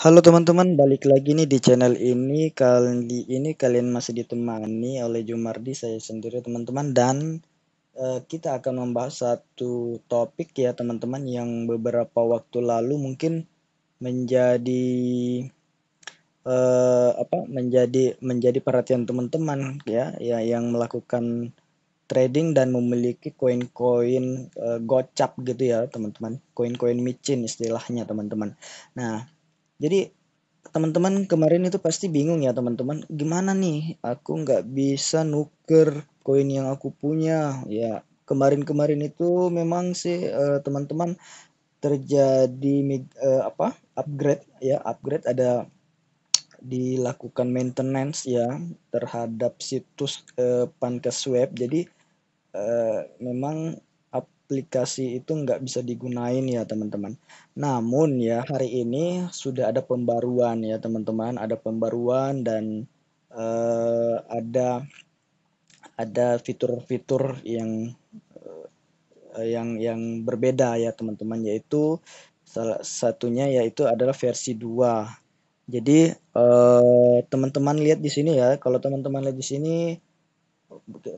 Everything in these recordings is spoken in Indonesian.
Halo teman-teman, balik lagi nih di channel ini. Kali ini kalian masih ditemani oleh Jumardi saya sendiri teman-teman dan e, kita akan membahas satu topik ya teman-teman yang beberapa waktu lalu mungkin menjadi e, apa menjadi menjadi perhatian teman-teman ya ya yang melakukan trading dan memiliki koin-koin e, gocap gitu ya teman-teman, koin-koin micin istilahnya teman-teman. Nah, jadi teman-teman kemarin itu pasti bingung ya teman-teman. Gimana nih? Aku nggak bisa nuker koin yang aku punya. Ya kemarin-kemarin itu memang sih eh, teman-teman terjadi eh, apa upgrade ya upgrade ada dilakukan maintenance ya terhadap situs eh, Pankes Web. Jadi eh, memang aplikasi itu nggak bisa digunain ya teman-teman. Namun ya hari ini sudah ada pembaruan ya teman-teman, ada pembaruan dan uh, ada ada fitur-fitur yang uh, yang yang berbeda ya teman-teman yaitu salah satunya yaitu adalah versi 2. Jadi eh, teman-teman uh, lihat di sini ya, kalau teman-teman lihat di sini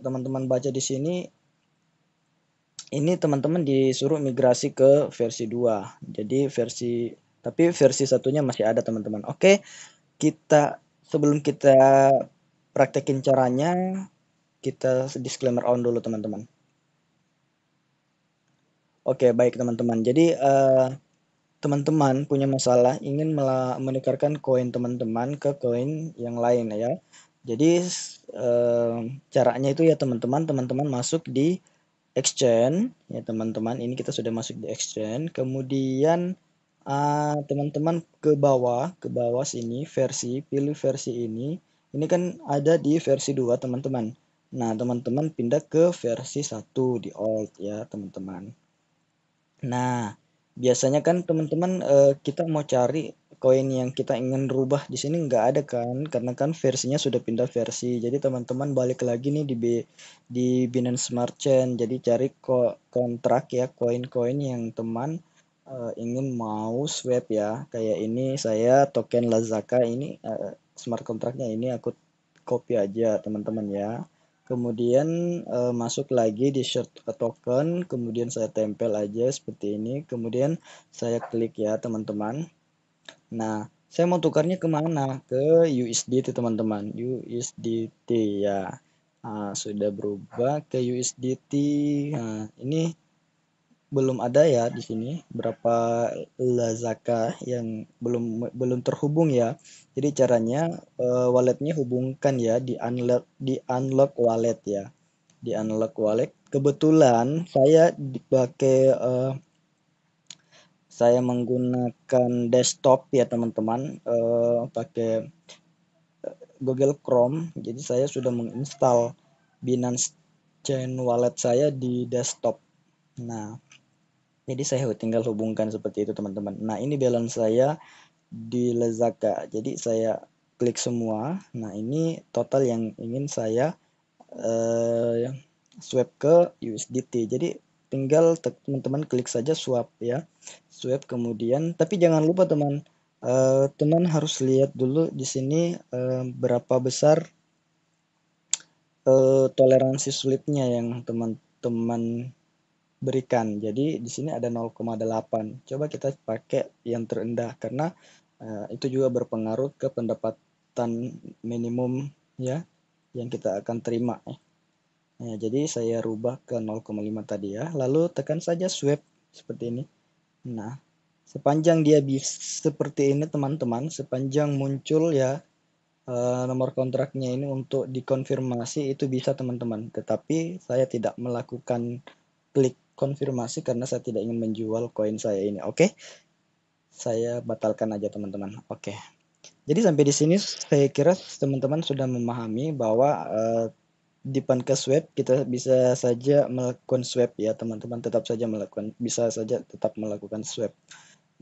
teman-teman baca di sini ini teman-teman disuruh migrasi ke versi 2. Jadi versi tapi versi satunya masih ada teman-teman. Oke, kita sebelum kita praktekin caranya, kita disclaimer on dulu teman-teman. Oke, baik teman-teman. Jadi eh, teman-teman uh, punya masalah ingin menukarkan koin teman-teman ke koin yang lain ya. Jadi uh, caranya itu ya teman-teman, teman-teman masuk di exchange ya teman-teman ini kita sudah masuk di exchange kemudian ah, teman-teman uh, ke bawah ke bawah sini versi pilih versi ini ini kan ada di versi 2 teman-teman nah teman-teman pindah ke versi 1 di old ya teman-teman nah biasanya kan teman-teman uh, kita mau cari koin yang kita ingin rubah di sini nggak ada kan karena kan versinya sudah pindah versi jadi teman-teman balik lagi nih di B, di Binance Smart Chain jadi cari ko kontrak ya koin-koin yang teman uh, ingin mau swap ya kayak ini saya token Lazaka ini uh, smart kontraknya ini aku copy aja teman-teman ya kemudian uh, masuk lagi di short token kemudian saya tempel aja seperti ini kemudian saya klik ya teman-teman Nah, saya mau tukarnya kemana? Ke USDT teman-teman. USDT ya. Nah, sudah berubah ke USDT. Nah, ini belum ada ya di sini berapa lazaka yang belum belum terhubung ya. Jadi caranya uh, walletnya hubungkan ya di unlock di unlock wallet ya. Di unlock wallet. Kebetulan saya dipakai uh, eh, saya menggunakan desktop ya teman-teman uh, pakai eh, Google Chrome jadi saya sudah menginstal Binance Chain Wallet saya di desktop nah jadi saya tinggal hubungkan seperti itu teman-teman nah ini balance saya di Lazada jadi saya klik semua nah ini total yang ingin saya uh, swap ke USDT jadi tinggal teman-teman klik saja swap ya swap kemudian tapi jangan lupa teman uh, teman harus lihat dulu di sini uh, berapa besar uh, toleransi sulitnya yang teman-teman berikan jadi di sini ada 0,8 coba kita pakai yang terendah karena uh, itu juga berpengaruh ke pendapatan minimum ya yang kita akan terima Nah jadi saya rubah ke 0,5 tadi ya. Lalu tekan saja swap seperti ini. Nah, sepanjang dia seperti ini teman-teman, sepanjang muncul ya eh, nomor kontraknya ini untuk dikonfirmasi itu bisa teman-teman. Tetapi saya tidak melakukan klik konfirmasi karena saya tidak ingin menjual koin saya ini. Oke, saya batalkan aja teman-teman. Oke. Jadi sampai di sini saya kira teman-teman sudah memahami bahwa eh, di pankes swab kita bisa saja melakukan swab ya teman-teman tetap saja melakukan bisa saja tetap melakukan swab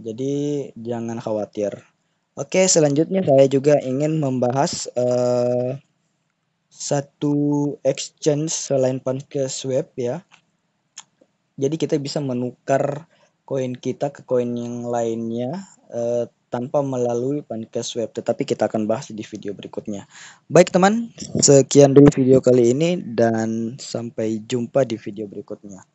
jadi jangan khawatir oke selanjutnya saya juga ingin membahas uh, satu exchange selain pankes swab ya jadi kita bisa menukar koin kita ke koin yang lainnya uh, tanpa melalui pankes web, tetapi kita akan bahas di video berikutnya. Baik teman, sekian dulu video kali ini dan sampai jumpa di video berikutnya.